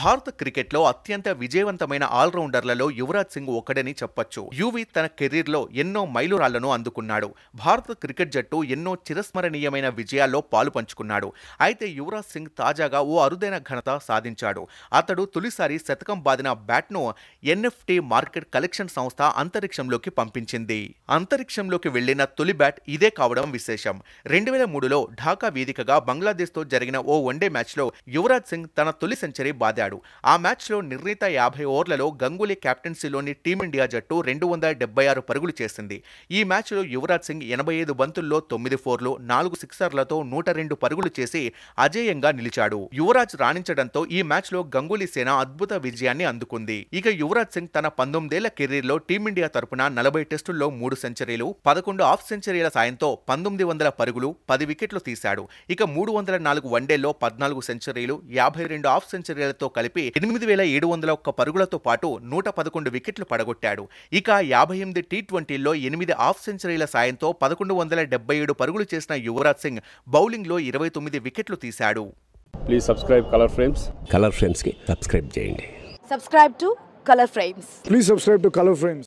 భారత క్రికెట్లో అత్యంత విజయవంతమైన ఆల్రౌండర్లలో యువరాజ్ సింగ్ ఒకడని చెప్పొచ్చు యువి తన కెరీర్లో ఎన్నో మైలురాళ్లను అందుకున్నాడు భారత క్రికెట్ జట్టు ఎన్నో చిరస్మరణీయమైన విజయాల్లో పాలు పంచుకున్నాడు అయితే యువరాజ్ సింగ్ తాజాగా ఓ అరుదైన ఘనత సాధించాడు అతడు తొలిసారి శతకం బాదిన బ్యాట్ను ఎన్ఎఫ్టి మార్కెట్ కలెక్షన్ సంస్థ అంతరిక్షంలోకి పంపించింది అంతరిక్షంలోకి వెళ్లిన తొలి బ్యాట్ ఇదే కావడం విశేషం రెండు వేల మూడులో ఢాకా వేదికగా బంగ్లాదేశ్తో జరిగిన ఓ వన్డే మ్యాచ్లో యువరాజ్ సింగ్ తన తొలి సెంచరీ బాధ ఆడాడు ఆ మ్యాచ్లో నిర్ణీత యాభై ఓవర్లలో గంగూలీ కెప్టెన్సీలోని టీమిండియా జట్టు రెండు వందల డెబ్బై ఆరు పరుగులు చేసింది ఈ మ్యాచ్లో యువరాజ్ సింగ్ ఎనభై ఐదు బంతుల్లో తొమ్మిది ఫోర్లు నాలుగు సిక్సర్లతో నూట రెండు పరుగులు చేసి అజేయంగా నిలిచాడు యువరాజ్ రాణించడంతో ఈ మ్యాచ్లో గంగూలీ సేన అద్భుత విజయాన్ని అందుకుంది ఇక యువరాజ్ సింగ్ తన పంతొమ్మిదేళ్ల కెరీర్లో టీమిండియా తరపున నలభై టెస్టుల్లో మూడు సెంచరీలు పదకొండు ఆఫ్ సెంచరీల సాయంతో పంతొమ్మిది వందల పరుగులు పది వికెట్లు తీశాడు ఇక మూడు వందల నాలుగు వన్డేల్లో పద్నాలుగు సెంచరీలు యాభై రెండు ఆఫ్ సెంచరీలతో కలిపి ఎనిమిది వేల ఏడు వందల ఒక్క పరుగులతో పాటు నూట పదకొండు వికెట్లు పడగొట్టాడు ఇక యాభై ఎనిమిది టీ ట్వంటీల్లో ఎనిమిది హాఫ్ సెంచరీల సాయంతో పదకొండు వందల డెబ్బై ఏడు పరుగులు చేసిన యువరాజ్ సింగ్ బౌలింగ్లో ఇరవై తొమ్మిది వికెట్లు తీశాడు please subscribe Color Frames Color కి సబ్స్క్రైబ్ చేయండి subscribe to Color Frames please subscribe to Color frames